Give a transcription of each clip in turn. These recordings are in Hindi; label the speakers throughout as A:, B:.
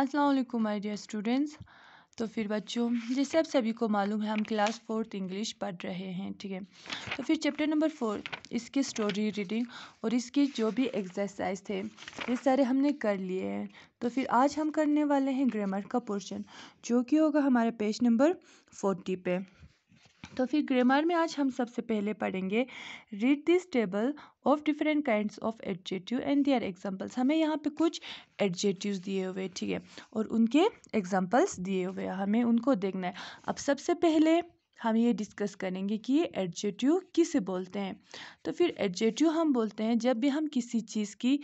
A: अस्सलाम वालेकुम माय डियर स्टूडेंट्स तो फिर बच्चों जैसे आप सभी को मालूम है हम क्लास फोर्थ इंग्लिश पढ़ रहे हैं ठीक है तो फिर चैप्टर नंबर फोर इसकी स्टोरी रीडिंग और इसकी जो भी एक्सरसाइज थे ये सारे हमने कर लिए हैं तो फिर आज हम करने वाले हैं ग्रामर का पोर्शन जो कि होगा हमारे पेज नंबर फोर्टी पे तो फिर ग्रामर में आज हम सबसे पहले पढ़ेंगे read this table of different kind of adjective and their examples हमें यहाँ पे कुछ एडजेटिव्स दिए हुए ठीक है और उनके एग्जांपल्स दिए हुए हमें उनको देखना है अब सबसे पहले हम ये डिस्कस करेंगे कि ये एडजेटिव किसे बोलते हैं तो फिर एडजेटिव हम बोलते हैं जब भी हम किसी चीज़ की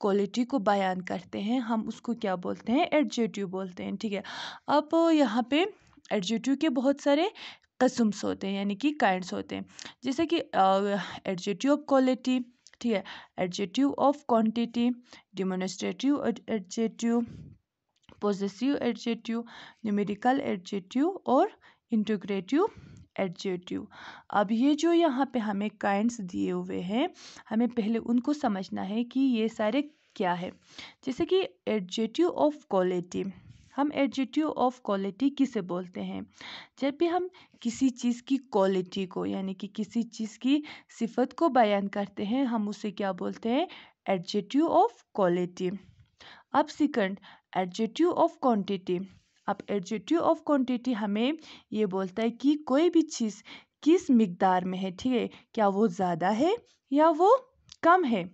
A: क्वालिटी को बयान करते हैं हम उसको क्या बोलते हैं एडजेटिव बोलते हैं ठीक है अब यहाँ पे एडजेटिव के बहुत सारे कस्म्स होते हैं यानी कि काइंड्स होते हैं जैसे कि एडजेटिव ऑफ क्वालिटी ठीक है adjective of quantity demonstrative adjective positive adjective numerical adjective और इंटीग्रेटिव एडजेटिव अब ये जो यहाँ पे हमें काइंड्स दिए हुए हैं हमें पहले उनको समझना है कि ये सारे क्या है जैसे कि एडजेटिव ऑफ क्वालिटी हम एडजेटिव ऑफ क्वालिटी किसे बोलते हैं जब भी हम किसी चीज़ की क्वालिटी को यानी कि किसी चीज़ की सिफत को बयान करते हैं हम उसे क्या बोलते हैं एडजेक्टिव ऑफ क्वालिटी अब सेकंड एडजेक्टिव ऑफ क्वांटिटी अब एडजेक्टिव ऑफ क्वांटिटी हमें ये बोलता है कि कोई भी चीज़ किस मकदार में है ठीक है क्या वो ज़्यादा है या वो कम है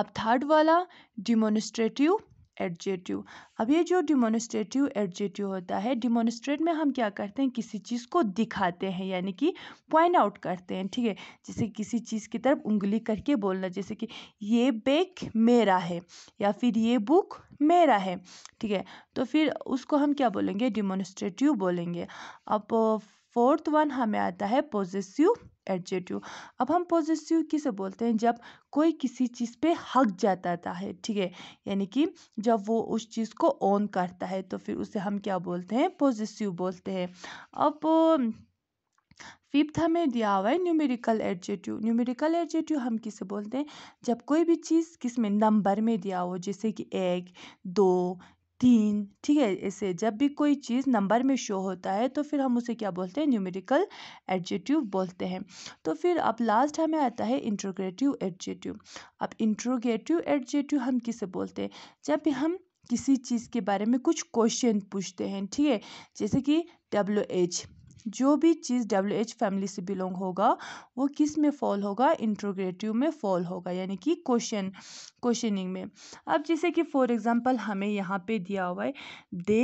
A: अब थर्ड वाला डिमोनिस्ट्रेटिव एडजेटिव अब ये जो डिमोनस्ट्रेटिव एडजेटिव होता है डिमोनस्ट्रेट में हम क्या करते हैं किसी चीज़ को दिखाते हैं यानी कि पॉइंट आउट करते हैं ठीक है जैसे किसी चीज़ की तरफ उंगली करके बोलना जैसे कि ये बैग मेरा है या फिर ये बुक मेरा है ठीक है तो फिर उसको हम क्या बोलेंगे डिमोनस्ट्रेटिव बोलेंगे अब फोर्थ वन हमें आता है पॉजिटिव एडजेटिव अब हम पॉजिटिव किसे बोलते हैं जब कोई किसी चीज़ पे हक जाता है ठीक है यानी कि जब वो उस चीज़ को ऑन करता है तो फिर उसे हम क्या बोलते हैं पॉजिटिव बोलते हैं अब फिफ्थ हमें दिया हुआ है न्यूमेरिकल एडजेटिव न्यूमेरिकल एडजेटिव हम किसे बोलते हैं जब कोई भी चीज़ किस में नंबर में दिया हो जैसे कि एक दो तीन ठीक है ऐसे जब भी कोई चीज़ नंबर में शो होता है तो फिर हम उसे क्या बोलते हैं न्यूमेरिकल एडजेटिव बोलते हैं तो फिर अब लास्ट हमें आता है इंट्रोगेटिव एडजेटिव अब इंट्रोगेटिव एडजेटिव हम किसे बोलते हैं जब भी हम किसी चीज़ के बारे में कुछ क्वेश्चन पूछते हैं ठीक है जैसे कि डब्ल्यू एच जो भी चीज़ डब्ल्यू एच फैमिली से बिलोंग होगा वो किस में फॉल होगा इंट्रोग्रेटिव में फॉल होगा यानी कि क्वेश्चन क्वेश्चनिंग में अब जैसे कि फॉर एग्जांपल हमें यहाँ पे दिया हुआ है दे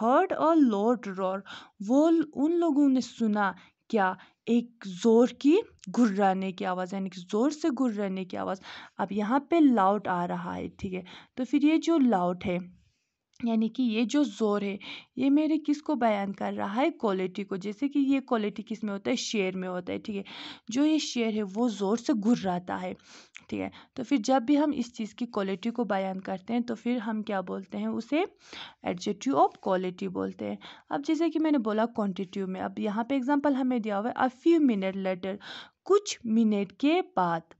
A: हर्ड और लॉर्ड रॉर वो उन लोगों ने सुना क्या एक ज़ोर की घुर्राने की आवाज़ यानी कि ज़ोर से घुर्राने की आवाज़ अब यहाँ पे लाउट आ रहा है ठीक है तो फिर ये जो लाउट है यानी कि ये जो ज़ोर है ये मेरे किस को बयान कर रहा है क्वालिटी को जैसे कि ये क्वालिटी किस में होता है शेर में होता है ठीक है जो ये शेर है वो ज़ोर से गुर्राता है ठीक है तो फिर जब भी हम इस चीज़ की क्वालिटी को बयान करते हैं तो फिर हम क्या बोलते हैं उसे एडजेक्टिव ऑफ क्वालिटी बोलते हैं अब जैसे कि मैंने बोला क्वान्टिटी में अब यहाँ पर एग्जाम्पल हमें दिया हुआ है अ फ्यू मिनट लेटर कुछ मिनट के बाद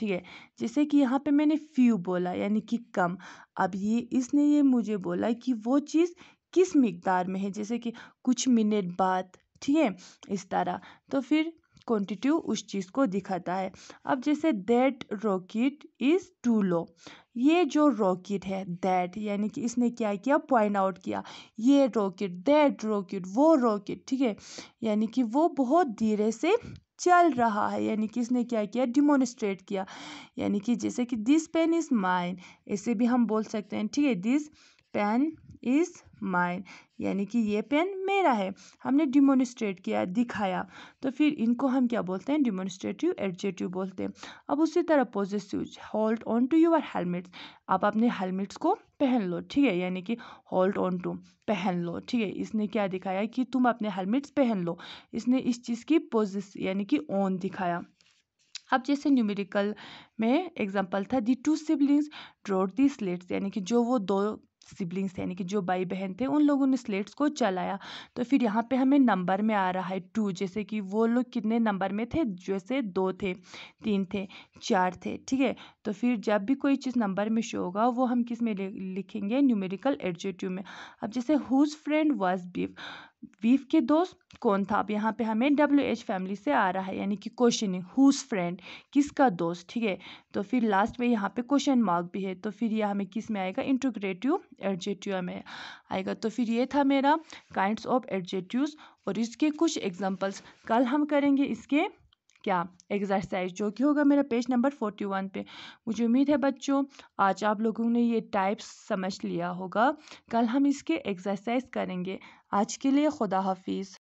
A: ठीक है जैसे कि यहाँ पे मैंने फ्यू बोला यानी कि कम अब ये इसने ये मुझे बोला कि वो चीज़ किस मकदार में है जैसे कि कुछ मिनट बाद ठीक है इस तरह तो फिर क्वान्टिटी उस चीज़ को दिखाता है अब जैसे that rocket is too low ये जो रॉकेट है दैट यानी कि इसने क्या किया पॉइंट आउट किया ये रॉकेट दैट रॉकेट वो रॉकेट ठीक है यानी कि वो बहुत धीरे से चल रहा है यानी कि इसने क्या किया डिमोनस्ट्रेट किया यानी कि जैसे कि दिस पेन इज़ माइन ऐसे भी हम बोल सकते हैं ठीक है दिस पेन इज़ माइन यानी कि ये पेन मेरा है हमने डिमोनस्ट्रेट किया दिखाया तो फिर इनको हम क्या बोलते हैं डिमोनस्ट्रेटिव एडजेटिव बोलते हैं अब उसी तरह positive hold on to your helmets आप अपने हेलमेट्स को पहन लो ठीक है यानी कि होल्ड ऑन टू पहन लो ठीक है इसने क्या दिखाया कि तुम अपने हेलमेट्स पहन लो इसने इस चीज़ की पोजिस यानी कि ऑन दिखाया अब जैसे न्यूमेरिकल में एग्जांपल था the two siblings draught the slates यानी कि जो वो दो सिबलिंग्स यानी कि जो भाई बहन थे उन लोगों ने स्लेट्स को चलाया तो फिर यहाँ पे हमें नंबर में आ रहा है टू जैसे कि वो लोग कितने नंबर में थे जैसे दो थे तीन थे चार थे ठीक है तो फिर जब भी कोई चीज़ नंबर में शो होगा वो हम किस में लिखेंगे न्यूमेरिकल एडजेटिव में अब जैसे हुज फ्रेंड वाज बिफ वीफ के दोस्त कौन था अब यहाँ पे हमें डब्ल्यू एच फैमिली से आ रहा है यानी कि क्वेश्चनिंग हुज फ्रेंड किसका दोस्त ठीक है तो फिर लास्ट में यहाँ पे क्वेश्चन मार्क भी है तो फिर ये हमें किस में आएगा इंटोग्रेटिव एडजेटिव में आएगा तो फिर ये था मेरा काइंड्स ऑफ एडजेटिव और इसके कुछ एग्जाम्पल्स कल हम करेंगे इसके क्या एक्सरसाइज जो कि होगा मेरा पेज नंबर फोर्टी वन पे मुझे उम्मीद है बच्चों आज आप लोगों ने ये टाइप्स समझ लिया होगा कल हम इसके एक्सरसाइज करेंगे आज के लिए खुदा हाफिज़